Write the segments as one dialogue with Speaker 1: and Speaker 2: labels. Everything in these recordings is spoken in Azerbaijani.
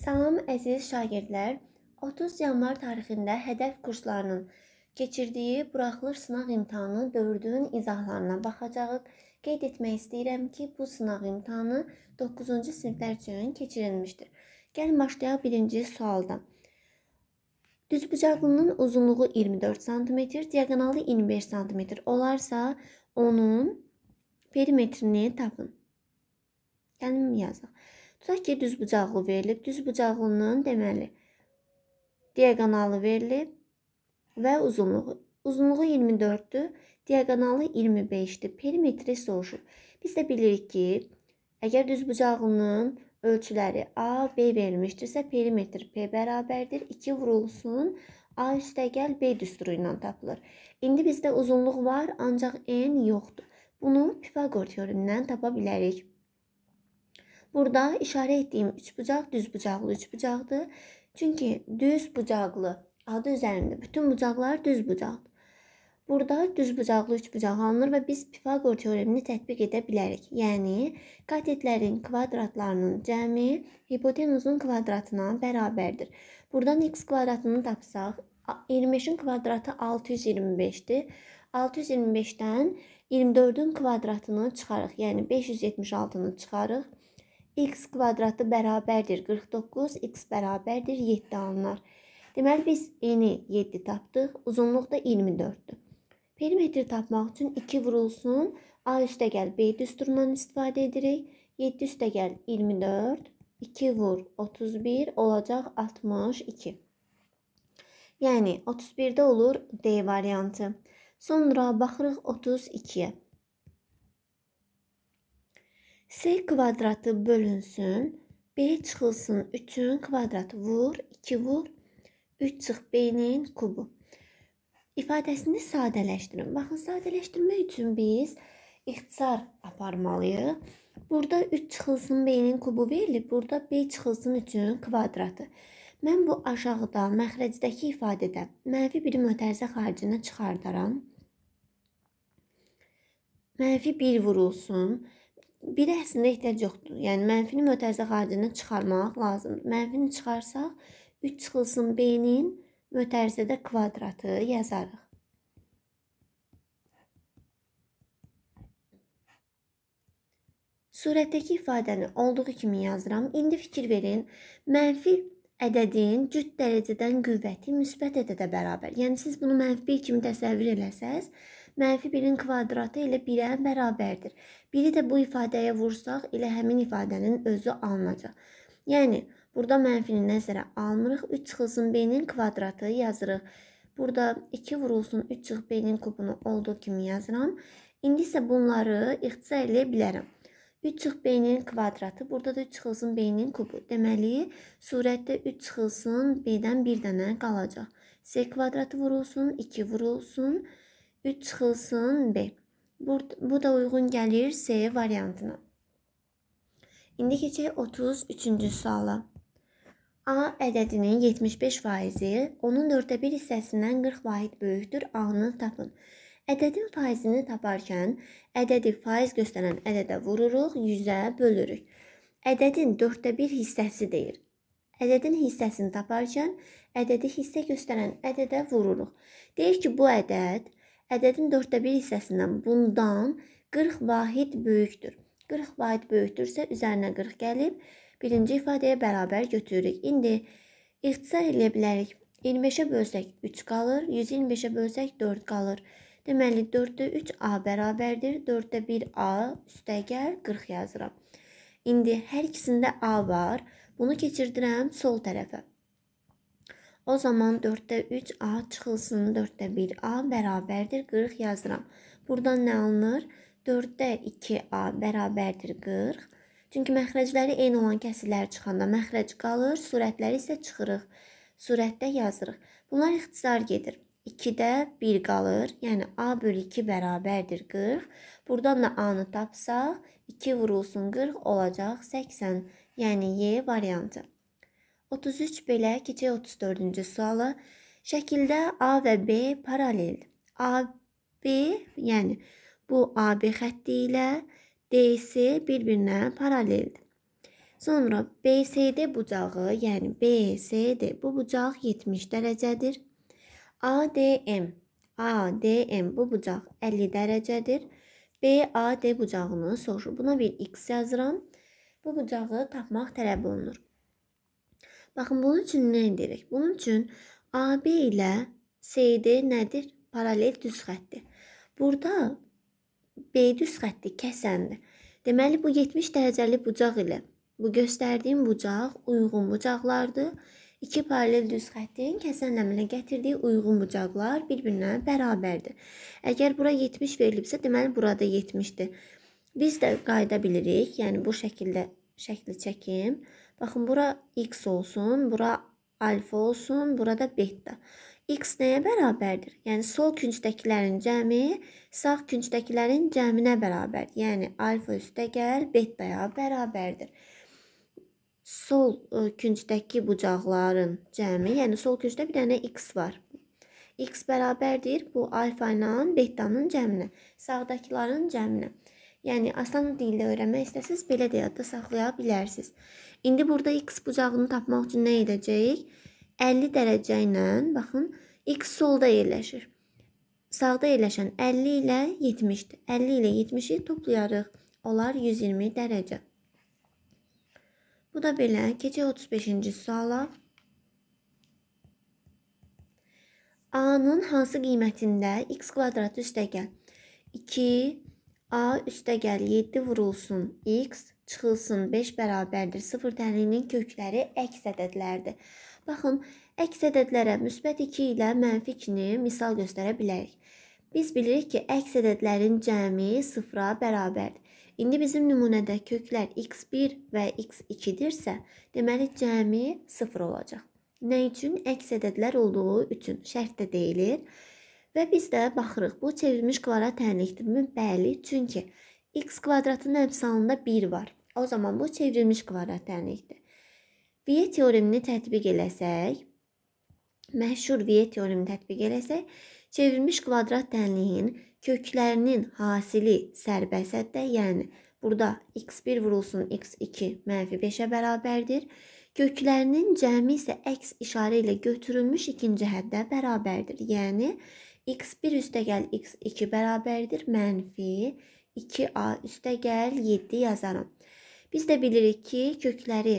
Speaker 1: Salam əziz şagirdlər. 30 yanvar tarixində hədəf kurslarının keçirdiyi buraxılış sınaq imtahanı dördünün izahlarına baxacağıq. Qeyd etmək istəyirəm ki, bu sınaq imtahanı 9-cu siniflər üçün keçirilmişdir. Gəlin başlayaq birinci sualdan. Düzbucaqlının uzunluğu 24 sm, diaqonalı 25 sm olarsa, onun perimetrini tapın. Gəlin yazaq. Tutaq ki, düz bucaqlı verilib. Düz bucaqlının deməli diaqonalı verilib və uzunluğu. Uzunluğu 24-dür, diaqonalı 25-dir. Perimetri soruşur. Biz də bilirik ki, əgər düz bucaqlının ölçüləri A, B verilmişdirsə, perimetr P bərabərdir 2 vurulsun A üstəgəl B düsturu ilə tapılır. İndi bizdə uzunluq var, ancaq n yoxdur. Bunu Pifaqor teoremindən tapa bilərik. Burada işarə etdiyim üçbucaq düzbucaqlı üçbucaqdır. Çünki düzbucaqlı adı üzərində bütün bucaqlar düzbucaqdır. Burada düzbucaqlı üçbucaq alınır və biz Pifaqor teoremini tətbiq edə bilərik. Yəni katetlərin kvadratlarının cəmi hipotenuzun kvadratına bərabərdir. Buradan x kvadratını tapsaq 25-in kvadratı 625-dir. 625-dən 24-ün kvadratını çıxarıq, yəni 576-nı çıxarıq x kvadratı bərabərdir 49, x bərabərdir 7 alınar. Deməli, biz eni 7 tapdıq, uzunluq da 24-dür. Perimetri tapmaq üçün 2 vurulsun, A üstə gəl B düsturundan istifadə edirik. 7 üstə gəl 24, 2 vur 31, olacaq 62. Yəni, 31-də olur D variantı. Sonra baxırıq 32-yə. S kvadratı bölünsün. B çıxılsın 3-ün kvadratı vur, 2 vur, 3 çıx B-nin kubu. İfadəsini sadələşdirin. Baxın, sadələşdirmək üçün biz ixtisar aparmalıyıq. Burada 3 çıxılsın B-nin kubu verilib, burada B çıxılsın 3-ün kvadratı. Mən bu aşağıda məxrəcdəki ifadədə mənfi 1 mötərizə xaricinə çıxardaram. Mənfi 1 vurulsun biri əslində ehtiyac yoxdur. Yəni mənfini mötərizə xaricindən çıxarmaq lazımdır. Mənfini çıxarsaq 3 çıxılsın B-nin mötərizədə kvadratı yazarıq. Surətdəki ifadəni olduğu kimi yazıram. İndi fikir verin. Mənfi ədədin cüt dərəcədən qüvvəti müsbət ədədə bərabər. Yəni siz bunu mənfi 1 kimi təsəvvür eləsəz, mənfi 1-in kvadratı ilə 1-ə bərabərdir. Biri də bu ifadəyə vursaq, elə həmin ifadənin özü alınacaq. Yəni, burada mənfini nəzərə almırıq. 3 çıxılsın B-nin kvadratı yazırıq. Burada 2 vurulsun 3 çıx B-nin kubunu olduğu kimi yazıram. İndi isə bunları ixtisar eləyə bilərəm. 3 çıx B-nin kvadratı, burada da 3 çıxılsın B-nin kubu. Deməli, surətdə 3 çıxılsın B-dən 1 dənə qalacaq. S kvadratı vurulsun, 2 vurulsun, 2 vurulsun. 3 çıxılsın B. Bu, bu da uyğun gəlir C variantına. İndi keçək 33-cü suala. A ədədinin 75 faizi, onun dörddə bir hissəsindən 40 vahid böyükdür, A-nı tapın. Ədədin faizini taparkən ədədi faiz göstərən ədədə vururuq, 100-ə bölürük. Ədədin 4də 1 hissəsi deyir. Ədədin hissəsini taparkən ədədi hissə göstərən ədədə vururuq. Deyir ki, bu ədəd ədədin dörddə bir hissəsindən bundan 40 vahid böyükdür. 40 vahid böyükdürsə üzərinə 40 gəlib birinci ifadəyə bərabər götürürük. İndi ixtisar eləyə bilərik. 25-ə bölsək 3 qalır, 125-ə bölsək 4 qalır. Deməli 4-də 3A bərabərdir. 4-də 1A üstəgəl 40 yazıram. İndi hər ikisində A var. Bunu keçirdirəm sol tərəfə. O zaman 4-də 3A çıxılsın 4-də 1A bərabərdir 40 yazıram. Buradan nə alınır? 4-də 2A bərabərdir 40. Çünki məxrəcləri eyni olan kəsirlər çıxanda məxrəc qalır, sürətləri isə çıxırıq. Sürətdə yazırıq. Bunlar ixtisar gedir. 2-də 1 qalır, yəni A bölü 2 bərabərdir 40. Buradan da A-nı tapsaq, 2 vurulsun 40 olacaq 80, yəni Y variantı. 33 belə keçək 34-cü suala. Şəkildə A və B paralel. AB, yəni bu AB xətti ilə DC bir-birinə paraleldir. Sonra BCD bucağı, yəni BCD bu bucaq 70 dərəcədir. ADM, ADM bu bucaq 50 dərəcədir. BAD bucağını soruşur. Buna bir x yazıram. Bu bucağı tapmaq tələb olunur. Baxın, bunun üçün nə edirik? Bunun üçün AB ilə CD nədir? Paralel düz xəttdir. Burada B düz xətti kəsəndir. Deməli, bu 70 dərəcəli bucaq ilə bu göstərdiyim bucaq uyğun bucaqlardır. İki paralel düz xəttin kəsən əmələ gətirdiyi uyğun bucaqlar bir-birinə bərabərdir. Əgər bura 70 verilibsə, deməli burada 70-dir. Biz də qayda bilirik, yəni bu şəkildə şəkli çəkim. Baxın bura x olsun, bura alfa olsun, burada beta. x nəyə bərabərdir? Yəni sol küncdəkilərin cəmi sağ küncdəkilərin cəminə bərabərdir. Yəni alfa üstəgəl betaya bərabərdir. Sol küncdəki bucaqların cəmi, yəni sol küncdə bir dənə x var x bərabərdir bu alfa ilə betanın cəminə, sağdakıların cəminə. Yəni asan dildə öyrənmək istəsiz, belə də yadda saxlaya bilərsiniz. İndi burada x bucağını tapmaq üçün nə edəcəyik? 50 dərəcə ilə, baxın, x solda yerləşir. Sağda yerləşən 50 ilə 70-dir. 50 ilə 70-i toplayarıq. Olar 120 dərəcə. Bu da belə. Keçək 35-ci suala. A-nın hansı qiymətində x kvadratı üstəgəl? 2 A üstə gəl 7 vurulsun x çıxılsın 5 bərabərdir 0 dəlilinin kökləri əks ədədlərdir. Baxın, əks ədədlərə müsbət 2 ilə mənfi 2-ni misal göstərə bilərik. Biz bilirik ki, əks ədədlərin cəmi 0-a bərabərdir. İndi bizim nümunədə köklər x1 və x2-dirsə, deməli cəmi 0 olacaq. Nə üçün? Əks ədədlər olduğu üçün şərtdə deyilir. Və biz də baxırıq, bu çevrilmiş kvadrat hərlikdirmi? Bəli, çünki x kvadratın əmsalında 1 var. O zaman bu çevrilmiş kvadrat hərlikdir. Viye teoremini tətbiq eləsək, məşhur Viye teoremini tətbiq eləsək, çevrilmiş kvadrat hərliyin köklərinin hasili sərbəsiyyətdə, yəni burada x1 vurulsun x2 mənfi 5-ə bərabərdir. Köklərinin cəmi isə əks işarə ilə götürülmüş ikinci həddə bərabərdir. Yəni, x1 üstə gəl x2 bərabərdir mənfi 2a üstə gəl 7 yazarım. Biz də bilirik ki, kökləri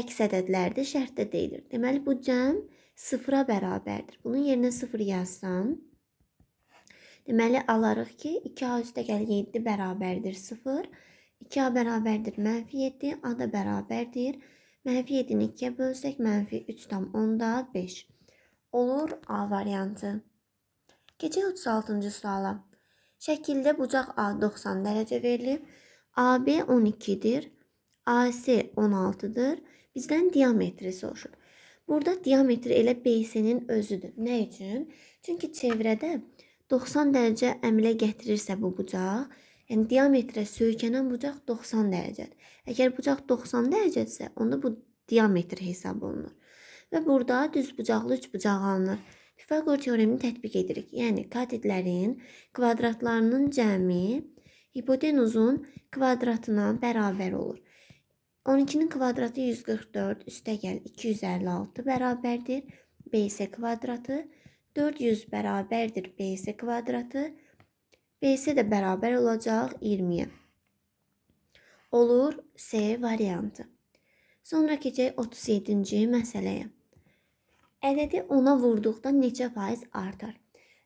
Speaker 1: əks ədədlərdir, şərtdə deyilir. Deməli, bu cəm sıfıra bərabərdir. Bunun yerinə sıfır yazsam, deməli, alarıq ki, 2a üstə gəl 7 bərabərdir 0, 2a bərabərdir mənfi 7, a da bərabərdir. Mənfi 7-ni 2-yə bölsək, mənfi 3 tam 10-da 5. Olur A variantı. Keçək 36-cı suala. Şəkildə bucaq A 90 dərəcə verilib. AB 12-dir. AC 16-dır. Bizdən diametri soruşur. Burada diametri elə BC-nin özüdür. Nə üçün? Çünki çevrədə 90 dərəcə əmələ gətirirsə bu bucaq, yəni diametrə söykənən bucaq 90 dərəcədir. Əgər bucaq 90 dərəcədirsə, onda bu diametr hesab olunur. Və burada düz bucaqlı üç bucaq alınır. Pifaqor teoremini tətbiq edirik. Yəni katidlərin kvadratlarının cəmi hipotenuzun kvadratına bərabər olur. 12-nin kvadratı 144 üstəgəl 256 bərabərdir. BS kvadratı 400 bərabərdir BS kvadratı. BS də bərabər olacaq 20-yə. Olur C variantı. Sonra keçək 37-ci məsələyə ədədi ona vurduqda neçə faiz artar?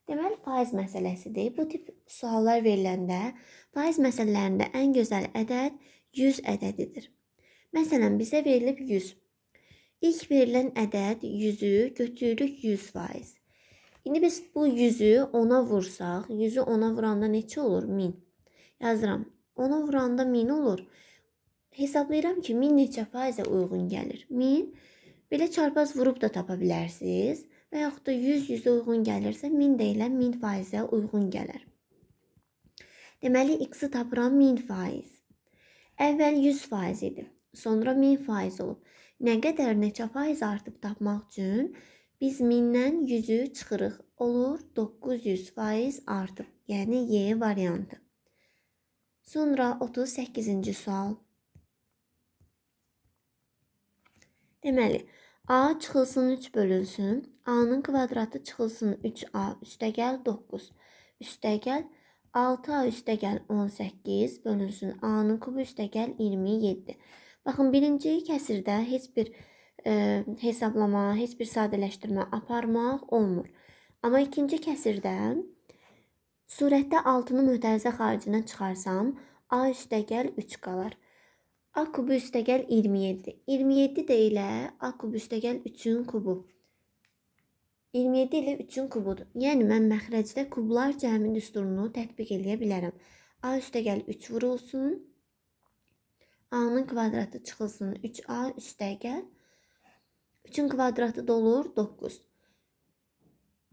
Speaker 1: Deməli faiz məsələsidir. Bu tip suallar veriləndə faiz məsələlərində ən gözəl ədəd 100 ədədidir. Məsələn, bizə verilib 100. İlk verilən ədəd 100-ü götürürük 100%. İndi biz bu 100-ü 10-a vursaq, 100-ü 10-a vuranda neçə olur? 1000. Yazıram. 10-a vuranda 1000 olur. Hesablayıram ki, 1000 neçə faizə uyğun gəlir? 1000 Belə çarpaz vurub da tapa bilərsiniz və yaxud da 100 100-ə uyğun gəlirsə 1000 deyilən 1000%-ə uyğun gələr. Deməli x-i tapıram 1000%. Əvvəl 100% idi, sonra 1000% olub. Nə qədər neçə faiz artıb tapmaq üçün biz 1000-dən 100-ü çıxırıq. Olur 900% artıb, yəni y variantı. Sonra 38-ci sual Deməli, A çıxılsın 3 bölünsün. A-nın kvadratı çıxılsın 3A üstəgəl 9. Üstəgəl 6A üstəgəl 18 bölünsün. A-nın kubu üstəgəl 27. Baxın, birinci kəsirdə heç bir e, hesablama, heç bir sadələşdirmə aparmaq olmur. Amma ikinci kəsirdə surətdə 6-nı mötərizə xaricinə çıxarsam, A üstəgəl 3 qalar. A kubu üstəgəl 27. 27 də ilə A kubu üstəgəl 3-ün kubu. 27 ilə 3-ün kubudur. Yəni mən məxrəcdə kublar cəmi düsturunu tətbiq eləyə bilərəm. A üstəgəl 3 vurulsun. A-nın kvadratı çıxılsın 3A üstəgəl. 3-ün kvadratı da olur 9.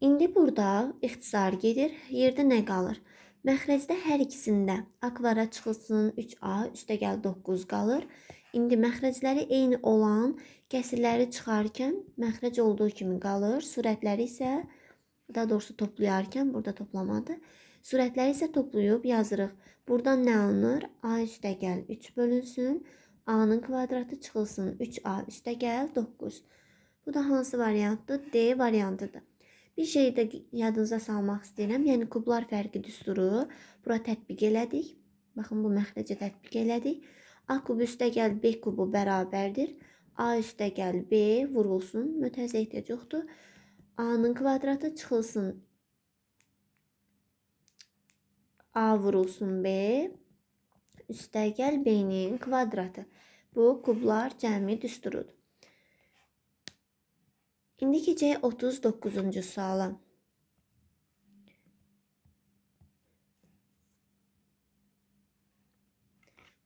Speaker 1: İndi burada ixtisar gedir. Yerdə nə qalır? Məxrəcdə hər ikisində akvara çıxılsın 3A üstəgəl 9 qalır. İndi məxrəcləri eyni olan kəsirləri çıxarkən məxrəc olduğu kimi qalır. Sürətləri isə daha doğrusu toplayarkən burada toplamadı. Sürətləri isə toplayıb yazırıq. Burdan nə alınır? A üstəgəl 3 bölünsün. A-nın kvadratı çıxılsın 3A üstəgəl 9. Bu da hansı variantdır? D variantıdır. Bir şeyi də yadınıza salmaq istəyirəm. Yəni kublar fərqi düsturu bura tətbiq elədik. Baxın bu məxrəcə tətbiq elədik. A kubu üstəgəl B kubu bərabərdir. A üstəgəl B vurulsun. Mötərizə ehtiyac yoxdur. A-nın kvadratı çıxılsın. A vurulsun B. Üstəgəl B-nin kvadratı. Bu kublar cəmi düsturudur. İndi keçək 39-cu suala.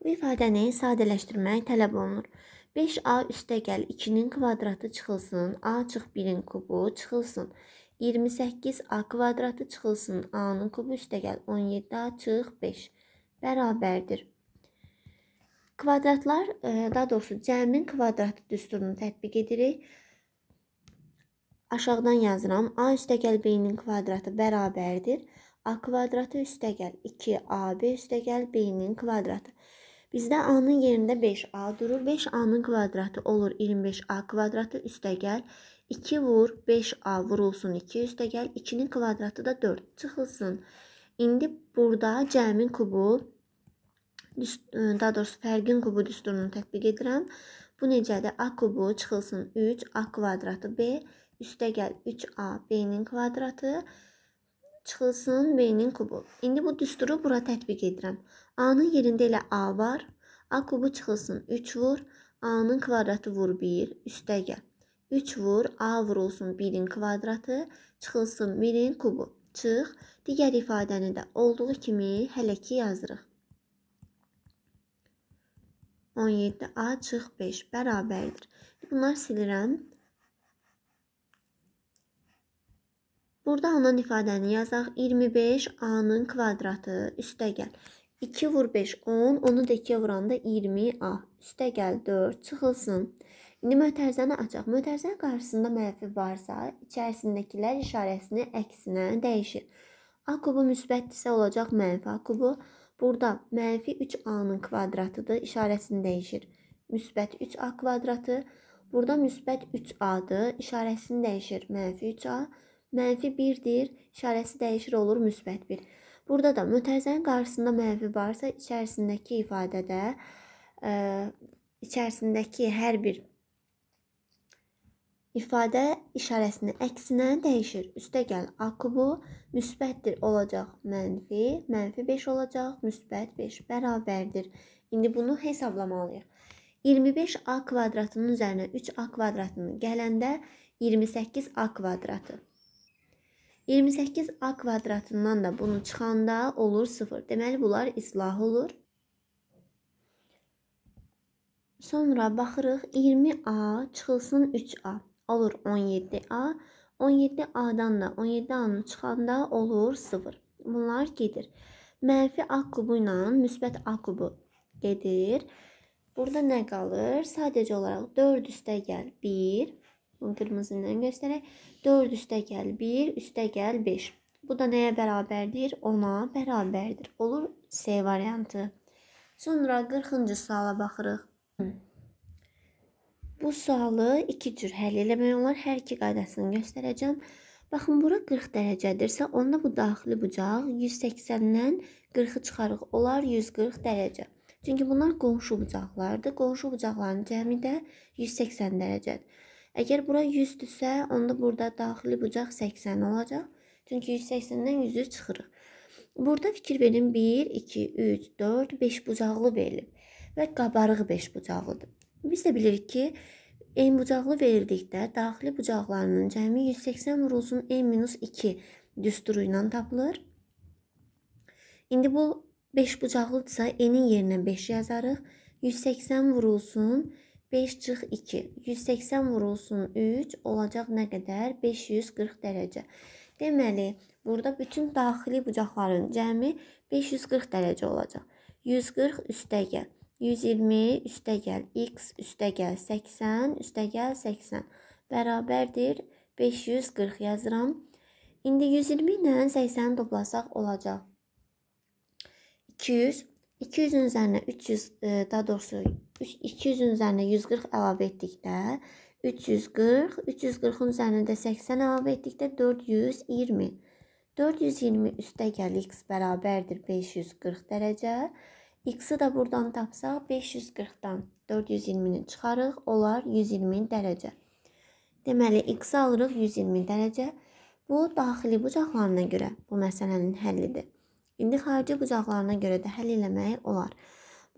Speaker 1: Bu ifadəni sadələşdirmək tələb olunur. 5a üstəgəl 2-nin kvadratı çıxılsın, a çıx 1-in kubu çıxılsın. 28a kvadratı çıxılsın, a-nın kubu üstəgəl 17a çıx 5 bərabərdir. Kvadratlar, e, daha doğrusu cəmin kvadratı düsturunu tətbiq edirik. Aşağıdan yazıram. A üstəgəl B-nin kvadratı bərabərdir. A kvadratı üstəgəl 2AB üstəgəl B-nin kvadratı. Bizdə A-nın yerində 5A durur. 5A-nın kvadratı olur 25A kvadratı üstəgəl 2 vur 5A vurulsun 2 üstəgəl 2-nin kvadratı da 4 çıxılsın. İndi burada cəmin kubu e, daha doğrusu fərqin kubu düsturunu tətbiq edirəm. Bu necədir? A kubu çıxılsın 3, A kvadratı B üstə gəl 3a b-nin kvadratı çıxılsın b-nin kubu. İndi bu düsturu bura tətbiq edirəm. A-nın yerində elə a var. A kubu çıxılsın 3 vur. A-nın kvadratı vur 1 üstə gəl. 3 vur, a vurulsun 1-in kvadratı, çıxılsın 1-in kubu. Çıx, digər ifadəni də olduğu kimi hələ ki yazırıq. 17a çıx 5 bərabərdir. Bunlar silirəm. Burada alınan ifadəni yazaq. 25 A-nın kvadratı üstə gəl. 2 vur 5 10, onu da 2-yə vuranda 20 A. Üstə gəl 4 çıxılsın. İndi mötərizəni açaq. Mötərizənin qarşısında mənfi varsa, içərisindəkilər işarəsini əksinə dəyişir. A kubu müsbətdirsə olacaq mənfi A kubu. Burada mənfi 3A-nın kvadratıdır, işarəsini dəyişir. Müsbət 3A kvadratı. Burada müsbət 3A-dır, işarəsini dəyişir. Mənfi 3A kvadratı mənfi 1-dir, işarəsi dəyişir olur müsbət 1. Burada da mötərizənin qarşısında mənfi varsa, içərisindəki ifadədə ə, e, içərisindəki hər bir ifadə işarəsinin əksinə dəyişir. Üstə gəl A kubu müsbətdir olacaq mənfi, mənfi 5 olacaq müsbət 5 bərabərdir. İndi bunu hesablamalıyıq. 25 A kvadratının üzərinə 3 A kvadratını gələndə 28 A kvadratı 28a kvadratından da bunu çıxanda olur 0. Deməli bunlar islah olur. Sonra baxırıq 20a çıxılsın 3a. Olur 17a. 17a-dan da 17a-nı çıxanda olur 0. Bunlar gedir. Mənfi a kubu ilə müsbət a kubu gedir. Burada nə qalır? Sadəcə olaraq 4 üstə gəl 1 Bunu qırmızı ilə göstərək. 4 üstə gəl 1, üstə gəl 5. Bu da nəyə bərabərdir? 10-a bərabərdir. Olur C variantı. Sonra 40-cı suala baxırıq. Bu sualı iki cür həll eləmək olar. Hər iki qaydasını göstərəcəm. Baxın, bura 40 dərəcədirsə, onda bu daxili bucaq 180-dən 40-ı çıxarıq. Olar 140 dərəcə. Çünki bunlar qonşu bucaqlardır. Qonşu bucaqların cəmi də 180 dərəcədir. Əgər bura 100-dürsə, onda burada daxili bucaq 80 olacaq. Çünki 180-dən 100-ü çıxırıq. Burada fikir verin 1, 2, 3, 4, 5 bucaqlı verilib və qabarıq 5 bucaqlıdır. Biz də bilirik ki, en bucaqlı verildikdə daxili bucaqlarının cəmi 180 vurulsun n-2 düsturu ilə tapılır. İndi bu 5 bucaqlıdırsa n-in yerinə 5 yazarıq. 180 vurulsun n-2 5 çıx 2. 180 vurulsun 3 olacaq nə qədər? 540 dərəcə. Deməli, burada bütün daxili bucaqların cəmi 540 dərəcə olacaq. 140 üstə gəl. 120 üstə gəl. X üstə gəl. 80 üstə gəl. 80 bərabərdir 540 yazıram. İndi 120 ilə 80 toplasaq olacaq. 200 200-ün üzərinə 300, e, daha doğrusu 200-ün üzərinə 140 əlavə etdikdə 340, 340-un üzərinə də 80 əlavə etdikdə 420. 420 üstə gəl x bərabərdir 540 dərəcə. X-i də buradan tapsaq 540-dan 420-ni çıxarıq, olar 120 dərəcə. Deməli x alırıq 120 dərəcə. Bu daxili bucaqlarına görə bu məsələnin həllidir. İndi xarici bucaqlarına görə də həll eləmək olar.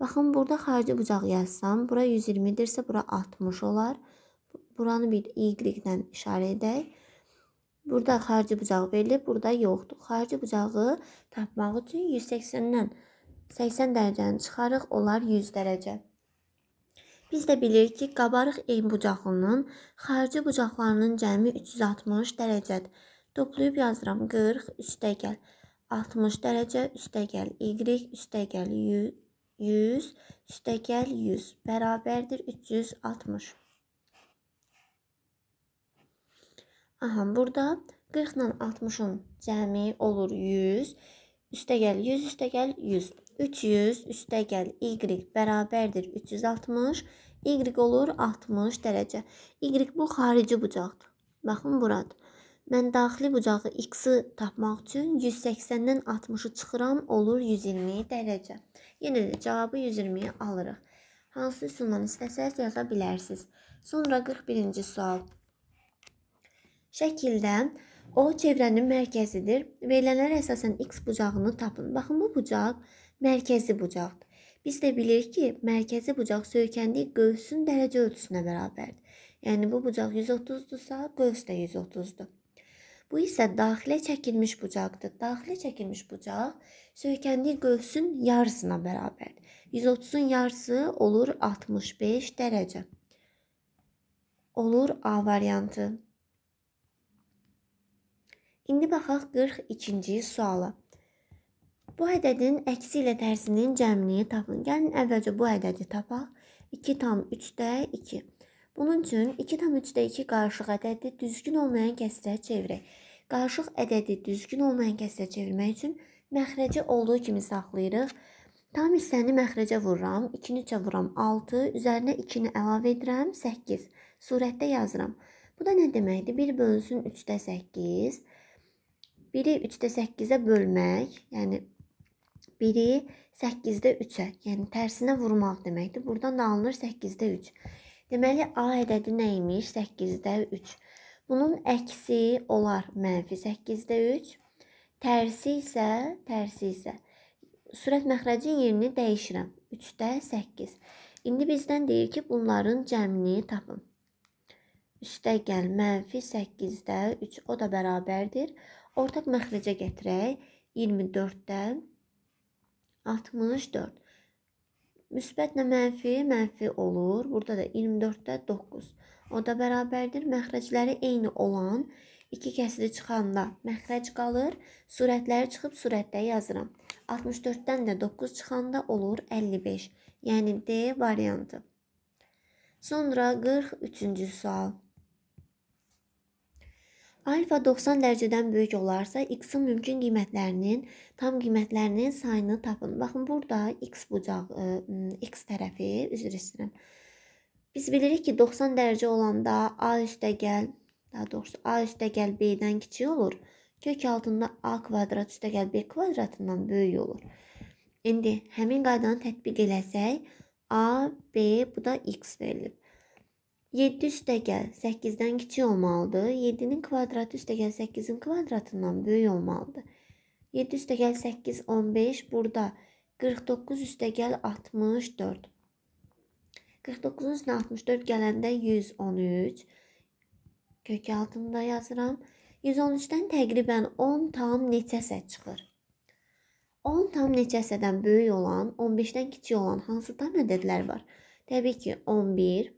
Speaker 1: Baxın, burada xarici bucaq yazsam, bura 120-dirsə, bura 60 olar. Buranı bir y-dən işarə edək. Burada xarici bucaq verilib, burada yoxdur. Xarici bucağı tapmaq üçün 180-dən 80 dərəcəni çıxarıq, olar 100 dərəcə. Biz də bilirik ki, qabarıq en bucaqlının xarici bucaqlarının cəmi 360 dərəcədir. Toplayıb yazıram 40 üstə gəl. 60 dərəcə üstəgəl y üstəgəl 100 üstəgəl 100 bərabərdir 360. Aha, burada 40 ilə 60-ın cəmi olur 100. Üstəgəl 100 üstəgəl 100. 300 üstəgəl y bərabərdir 360. Y olur 60 dərəcə. Y bu xarici bucaqdır. Baxın buradır. Mən daxili bucağı x-i tapmaq üçün 180-dən 60-ı çıxıram, olur 120 dərəcə. Yenə də cavabı 120-yi alırıq. Hansı üsulla istəsəz yaza bilərsiniz. Sonra 41-ci sual. Şəkildə O çevrənin mərkəzidir. Verilənlər əsasən x bucağını tapın. Baxın, bu bucaq mərkəzi bucaqdır. Biz də bilirik ki, mərkəzi bucaq söykəndiyi qövsün dərəcə ölçüsünə bərabərdir. Yəni bu bucaq 130-dursa, qövs də 130-dur. Bu isə daxilə çəkilmiş bucaqdır. Daxilə çəkilmiş bucaq söykəndiyi qövsün yarısına bərabərdir. 130-un yarısı olur 65 dərəcə. Olur A variantı. İndi baxaq 42-ci suala. Bu ədədin əksi ilə tərsinin cəmliyi tapın. Gəlin əvvəlcə bu ədədi tapaq. 2 tam 3-də 2. Bunun üçün 2,3-2 qarışıq ədədi düzgün olmayan kəsrə çevirək. Qarışıq ədədi düzgün olmayan kəsrə çevirmək üçün məxrəci olduğu kimi saxlayırıq. Tam hissəni məxrəcə vururam, 2-ni üçə vururam 6, üzərinə 2-ni əlavə edirəm 8. Surətdə yazıram. Bu da nə deməkdir? 1 bölünsün 3-də 8. 1-i 3-də 8-ə bölmək, yəni 1-i 8-də 3-ə, yəni tərsinə vurmaq deməkdir. Buradan da alınır 8-də 3. Deməli A ədədi nə imiş? 8-də 3. Bunun əksi olar -8-də 3. Tərsi isə, tərsi isə sürət məxrəcin yerini dəyişirəm. 3-də 8. İndi bizdən deyir ki, bunların cəmini tapın. Üstə gəl -8-də 3 o da bərabərdir. Ortaq məxrəcə gətirək. 24-də 64. Müsbətlə mənfi, mənfi olur. Burada da 24-də 9. O da bərabərdir. Məxrəcləri eyni olan iki kəsiri çıxanda məxrəc qalır. Sürətləri çıxıb sürətdə yazıram. 64-dən də 9 çıxanda olur 55. Yəni D variantı. Sonra 43-cü sual. Alfa 90 dərəcədən böyük olarsa, x-in mümkün qiymətlərinin tam qiymətlərinin sayını tapın. Baxın, burada x bucaq ə, e, x tərəfi, üzr istəyirəm. Biz bilirik ki, 90 dərəcə olanda a üstəgəl, daha doğrusu a üstəgəl b-dən kiçik olur. Kök altında a kvadrat üstəgəl b kvadratından böyük olur. İndi həmin qaydanı tətbiq eləsək, a, b, bu da x verilib. 7 üstəgəl 8-dən kiçik olmalıdır. 7-nin kvadratı üstəgəl 8-in kvadratından böyük olmalıdır. 7 üstəgəl 8 15 burada 49 üstəgəl 64. 49-un üstünə 64 gələndə 113 kök altında yazıram. 113-dən təqribən 10 tam neçəsə çıxır. 10 tam neçəsədən böyük olan, 15-dən kiçik olan hansı tam ədədlər var? Təbii ki, 11,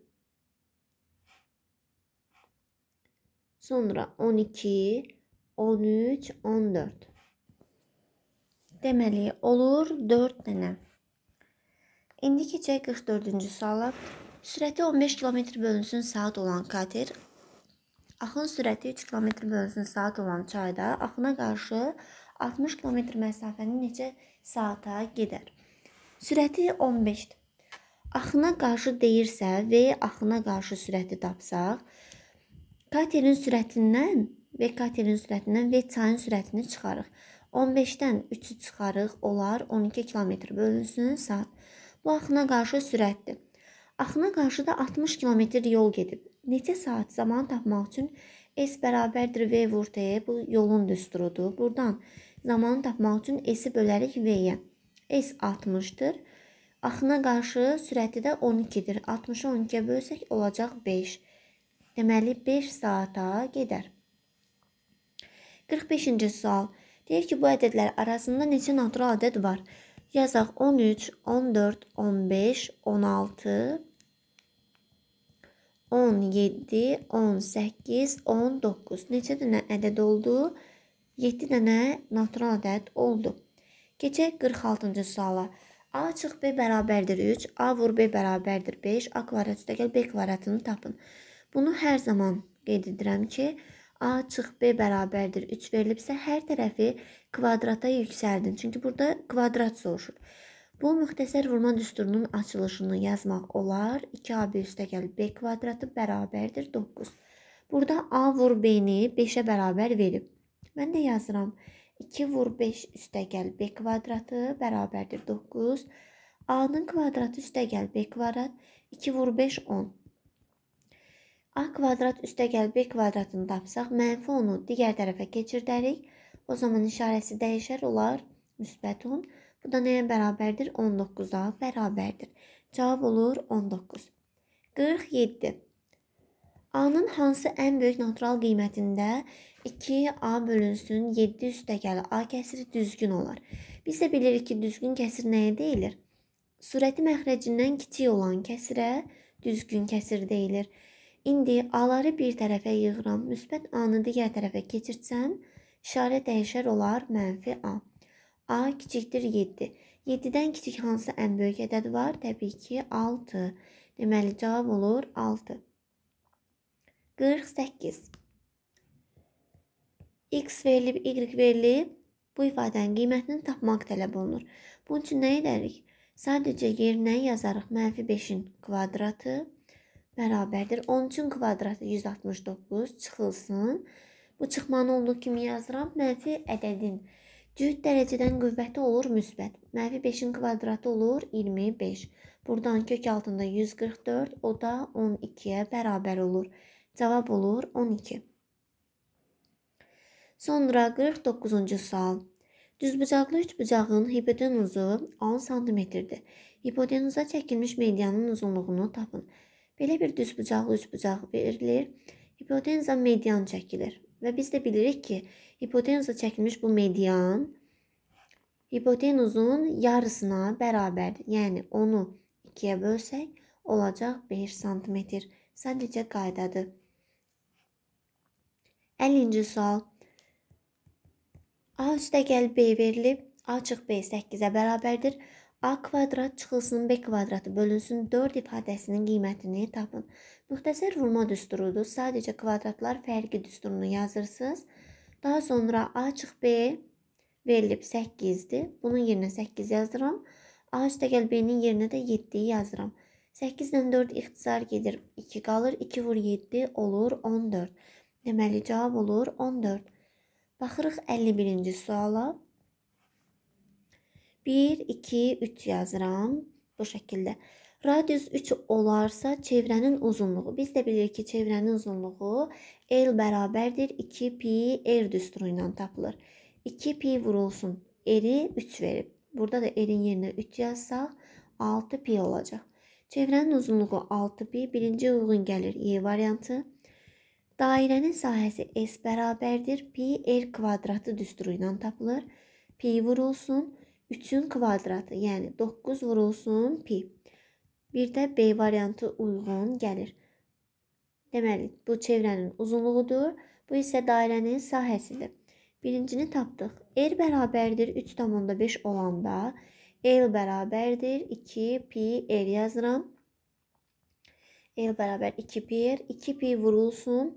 Speaker 1: Sonra 12, 13, 14. Deməli olur 4 dənə. İndi keçək 44-cü suala. Sürəti 15 km bölünsün saat olan kater Axın sürəti 3 km bölünsün saat olan çayda axına qarşı 60 km məsafəni neçə saata gedər? Sürəti 15-dir. Axına qarşı deyirsə və axına qarşı sürəti tapsaq, Katerin sürətindən və katerin sürətindən və çayın sürətini çıxarıq. 15-dən 3-ü çıxarıq, olar 12 km bölünsün saat. Bu axına qarşı sürətdir. Axına qarşı da 60 km yol gedib. Neçə saat zaman tapmaq üçün S bərabərdir V vur T bu yolun düsturudur. Buradan zamanı tapmaq üçün S-i bölərik V-yə. S 60-dır. Axına qarşı sürəti də 12-dir. 60-ı 12-yə bölsək olacaq 5. Deməli 5 saata gedər. 45-ci sual. Deyir ki, bu ədədlər arasında neçə natural ədəd var? Yazaq 13, 14, 15, 16, 17, 18, 19. Neçə dənə ədəd oldu? 7 dənə natural ədəd oldu. Keçək 46-cı suala. A çıx B bərabərdir 3, A vur B bərabərdir 5, A kvadrat üstəgəl B kvadratını tapın. Bunu hər zaman qeyd edirəm ki, A çıx B bərabərdir 3 verilibsə, hər tərəfi kvadrata yüksəldin. Çünki burada kvadrat soruşur. Bu müxtəsər vurma düsturunun açılışını yazmaq olar. 2AB üstəgəl B kvadratı bərabərdir 9. Burada A vur B-ni 5-ə bərabər verib. Mən də yazıram. 2 vur 5 üstəgəl B kvadratı bərabərdir 9. A-nın kvadratı üstəgəl B kvadrat. 2 vur 5 10. A kvadrat üstəgəl B kvadratını tapsaq, mənfi onu digər tərəfə keçirdərik. O zaman işarəsi dəyişər, olar müsbətun. Bu da nəyə bərabərdir? 19-a bərabərdir. Cavab olur 19. 47. A-nın hansı ən böyük natural qiymətində 2A bölünsün 7 üstəgəli A kəsiri düzgün olar. Biz də bilirik ki, düzgün kəsir nəyə deyilir? Sürəti məxrəcindən kiçik olan kəsirə düzgün kəsir deyilir. İndi A-ları bir tərəfə yığıram, müsbət A-nı digər tərəfə keçirtsəm, işarə dəyişər olar mənfi A. A kiçikdir 7. 7-dən kiçik hansı ən böyük ədəd var? Təbii ki, 6. Deməli, cavab olur 6. 48. X verilib, Y verilib, bu ifadənin qiymətini tapmaq tələb olunur. Bunun üçün nə edərik? Sadəcə yerinə yazarıq mənfi 5-in kvadratı bərabərdir. 13-ün kvadratı 169 çıxılsın. Bu çıxmanı olduğu kimi yazıram. Mənfi ədədin cüt dərəcədən qüvvəti olur müsbət. Mənfi 5-in kvadratı olur 25. Buradan kök altında 144, o da 12-yə bərabər olur. Cavab olur 12. Sonra 49-cu sual. Düzbucaqlı üçbucağın hipotenuzu 10 sm-dir. Hipotenuza çəkilmiş medianın uzunluğunu tapın. Belə bir düzbucaqlı üçbucaq verilir. Hipotenza median çəkilir. Və biz də bilirik ki, hipotenuza çəkilmiş bu median hipotenuzun yarısına bərabərdir. Yəni onu 2-yə bölsək olacaq 5 sm. Sadəcə qaydadır. 50-ci sual. A üstəgəl B verilib, A çıx B 8-ə bərabərdir. A kvadrat çıxılsın B kvadratı bölünsün 4 ifadəsinin qiymətini tapın. Müxtəsər vurma düsturudur. Sadəcə kvadratlar fərqi düsturunu yazırsınız. Daha sonra A çıx B verilib 8-dir. Bunun yerinə 8 yazıram. A üstəgəl B-nin yerinə də 7-yi yazıram. 8 ilə 4 ixtisar gedir. 2 qalır. 2 vur 7 olur 14. Deməli cavab olur 14. Baxırıq 51-ci suala. 1, 2, 3 yazıram. Bu şəkildə. Radius 3 olarsa çevrənin uzunluğu. Biz də bilirik ki, çevrənin uzunluğu L bərabərdir 2 pi R düsturu ilə tapılır. 2 pi vurulsun. R-i 3 verib. Burada da R-in yerinə 3 yazsa 6 pi olacaq. Çevrənin uzunluğu 6 pi. Birinci uyğun gəlir Y variantı. Dairənin sahəsi S bərabərdir. Pi R kvadratı düsturu ilə tapılır. Pi vurulsun. 3-ün kvadratı, yəni 9 vurulsun pi. Bir də B variantı uyğun gəlir. Deməli, bu çevrənin uzunluğudur. Bu isə dairənin sahəsidir. Birincini tapdıq. R bərabərdir 3,5 olanda L bərabərdir 2 pi R yazıram. L bərabər 2 pi R. 2 pi vurulsun.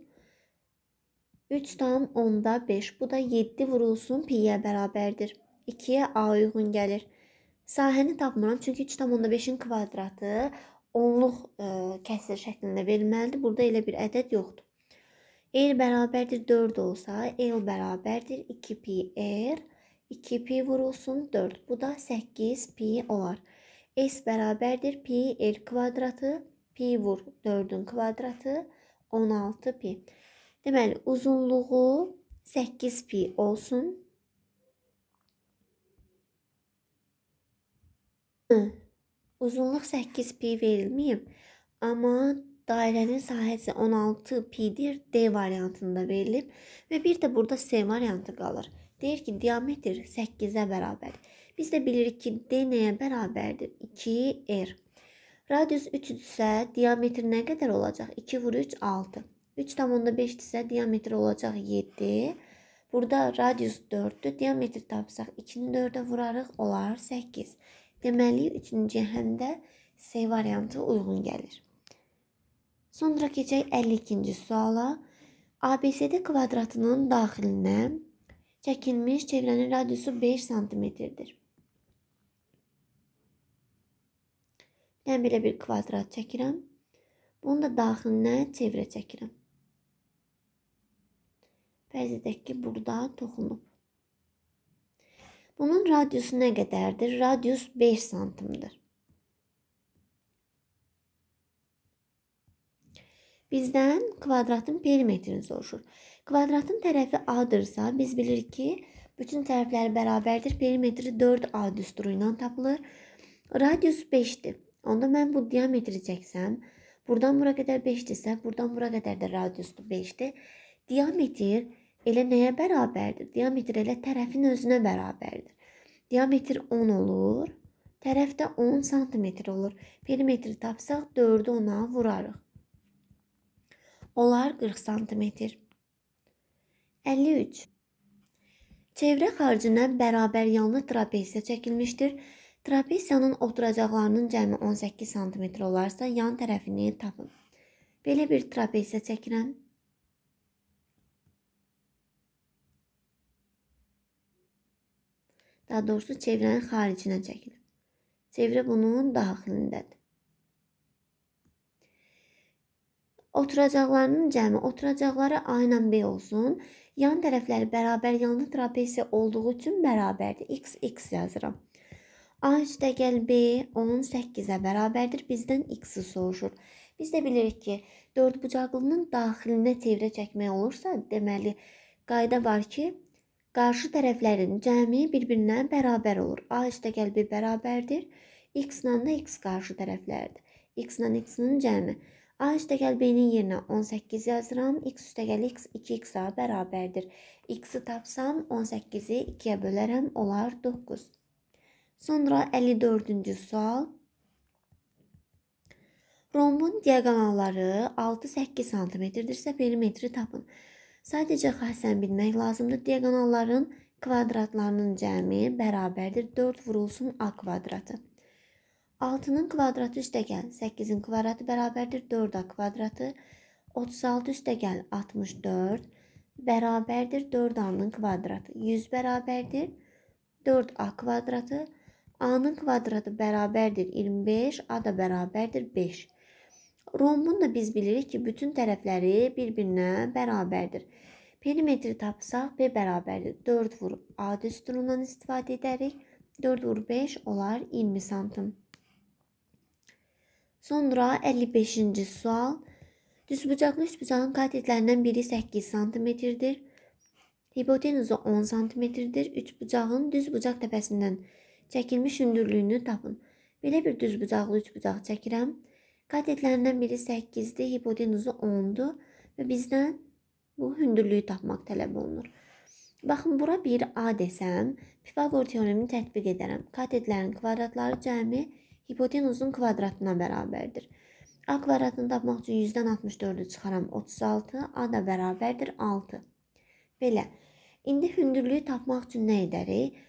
Speaker 1: 3 tam onda 5. Bu da 7 vurulsun piyə bərabərdir. 2-yə A uyğun gəlir. Sahəni tapmıram, çünki 3.5-in kvadratı onluq ə, e, kəsir şəklində verilməlidir. Burada elə bir ədəd yoxdur. L bərabərdir 4 olsa, L bərabərdir 2pi R, 2pi vurulsun 4. Bu da 8pi olar. S bərabərdir pi R kvadratı, pi vur 4-ün kvadratı 16pi. Deməli, uzunluğu 8pi olsun. Uzunluq 8 pi verilməyib, amma dairənin sahəsi 16 pidir D variantında verilib və bir də burada C variantı qalır. Deyir ki, diametr 8-ə bərabərdir. Biz də bilirik ki, D nəyə bərabərdir? 2R. Radius 3-dürsə, diametr nə qədər olacaq? 2 vur 3, 6. 3,5-dirsə, diametr olacaq 7. Burada radius 4-dür. Diametr tapsaq 2-ni 4-ə vurarıq, olar 8. Deməli, üçüncü həmdə C variantı uyğun gəlir. Sonra keçək 52-ci suala. ABCD kvadratının daxilinə çəkilmiş çevrənin radiusu 5 sm-dir. Mən belə bir kvadrat çəkirəm. Bunu da daxilinə çevrə çəkirəm. Fərz edək ki, burada toxunub. Bunun radyosu nə qədərdir? Radius 5 santımdır. Bizdən kvadratın perimetrini soruşur. Kvadratın tərəfi A-dırsa, biz bilirik ki, bütün tərəfləri bərabərdir. Perimetri 4A düsturu ilə tapılır. Radius 5-dir. Onda mən bu diametri çəksəm, buradan bura qədər 5-dirsə, buradan bura qədər də radius 5-dir. Diametr elə nəyə bərabərdir? Diametr elə tərəfin özünə bərabərdir. Diametr 10 olur, tərəfdə 10 sm olur. Perimetri tapsaq 4-ü ona vurarıq. Olar 40 sm. 53. Çevrə xarcına bərabər yanlı trapesiya çəkilmişdir. Trapesiyanın oturacaqlarının cəmi 18 sm olarsa, yan tərəfini tapın. Belə bir trapesiya çəkirəm. Daha doğrusu çevrənin xaricinə çəkilir. Çevrə bunun daxilindədir. Oturacaqlarının cəmi oturacaqları A ilə B olsun. Yan tərəfləri bərabər yanlı trapesiya olduğu üçün bərabərdir. X X yazıram. A üstəgəl B 18-ə bərabərdir. Bizdən X-i soruşur. Biz də bilirik ki, dördbucaqlının daxilinə çevrə çəkmək olursa, deməli qayda var ki, qarşı tərəflərin cəmi bir-birindən bərabər olur. A iştəkəlbi bərabərdir. X ilə də X qarşı tərəflərdir. X ilə X-nin cəmi. A iştəkəlbinin yerinə 18 yazıram. X üstəgəl X 2X-a bərabərdir. X-i tapsam 18-i 2-yə bölərəm, olar 9. Sonra 54-cü sual. Rombun diagonalları 6-8 cm-dirsə perimetri tapın. Sadəcə xasən bilmək lazımdır. Diagonalların kvadratlarının cəmi bərabərdir 4 vurulsun a kvadratı. 6-nın kvadratı üstəgəl 8-in kvadratı bərabərdir 4a kvadratı. 36 üstəgəl 64 bərabərdir 4a-nın kvadratı. 100 bərabərdir 4a kvadratı. A-nın kvadratı bərabərdir 25, a da bərabərdir 5. Romun da biz bilirik ki, bütün tərəfləri bir-birinə bərabərdir. Perimetri tapsaq B bərabərdir. 4 vur A düsturundan istifadə edərik. 4 vur 5 olar 20 santim. Sonra 55-ci sual. Düzbucaqlı üçbucağın katetlərindən biri 8 santimetrdir. Hipotenuzu 10 santimetrdir. Üçbucağın düzbucaq təpəsindən çəkilmiş hündürlüyünü tapın. Belə bir düzbucaqlı üçbucaq çəkirəm. Qat etlərindən biri 8-dir, hipotenuzu 10-dur və bizdən bu hündürlüyü tapmaq tələb olunur. Baxın, bura bir A desəm, Pifaqor teoremini tətbiq edərəm. Qat etlərin kvadratları cəmi hipotenuzun kvadratına bərabərdir. A kvadratını tapmaq üçün 100-dən 64-ü çıxaram 36, A da bərabərdir 6. Belə, indi hündürlüyü tapmaq üçün nə edərik?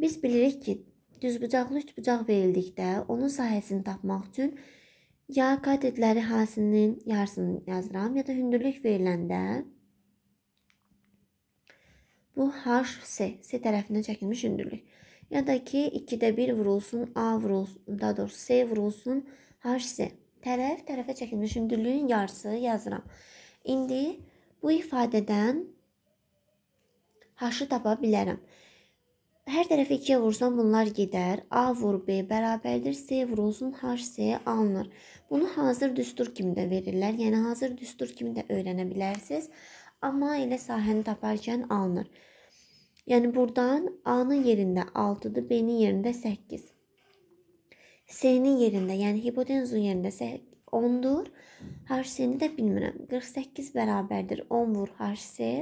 Speaker 1: Biz bilirik ki, düzbucaqlı üçbucaq verildikdə onun sahəsini tapmaq üçün Liyakat etləri həsinin yarısını yazıram ya da hündürlük veriləndə bu HC, C tərəfindən çəkilmiş hündürlük. Ya da ki 2-də 1 vurulsun, A vurulsun, daha doğrusu C vurulsun, HC. Tərəf tərəfə çəkilmiş hündürlüyün yarısı yazıram. İndi bu ifadədən H-ı tapa bilərəm. Hər tərəfə 2-yə vursam bunlar gedər. A vur B bərabərdir C vurulsun H C alınır. Bunu hazır düstur kimi də verirlər. Yəni hazır düstur kimi də öyrənə bilərsiniz. Amma elə sahəni taparkən alınır. Yəni burdan A-nın yerində 6-dır, B-nin yerində 8. C-nin yerində, yəni hipotenuzun yerində 10-dur. H-C-ni də bilmirəm. 48 bərabərdir 10 vur H-C.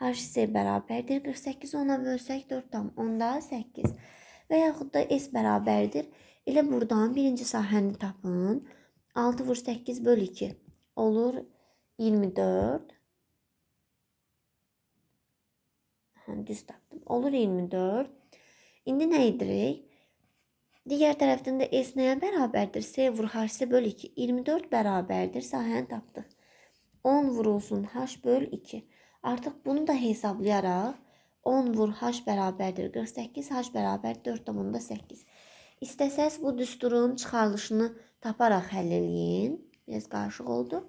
Speaker 1: Hər şey bərabərdir. 48 ona bölsək 4,8 və yaxud da S bərabərdir. Elə buradan birinci sahəni tapın. 6 vur 8 böl 2 olur 24. Hə, düz tapdım. Olur 24. İndi nə edirik? Digər tərəfdən də S nəyə bərabərdir? S vur H-sə böl 2. 24 bərabərdir. Sahəni tapdıq. 10 vurulsun H böl 2. Artıq bunu da hesablayaraq 10 vur h bərabərdir 48, h bərabər 4.8. İstəsəz bu düsturun çıxarılışını taparaq həll eləyin. Biraz qarışıq oldu.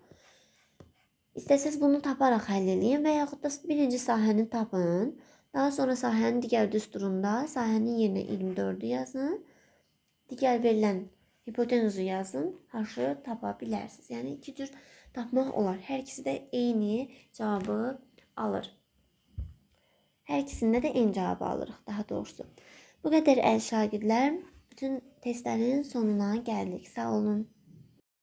Speaker 1: İstəsəz bunu taparaq həll eləyin və yaxud da birinci sahəni tapın. Daha sonra sahənin digər düsturunda sahənin yerinə 24-ü yazın. Digər verilən hipotenuzu yazın, h-ı tapa bilərsiniz. Yəni iki cür tapmaq olar. Hər ikisi də eyni cavabı alır. Hər ikisində də N cavabı alırıq, daha doğrusu. Bu qədər əl şagirdlər, bütün testlərin sonuna gəldik. Sağ olun.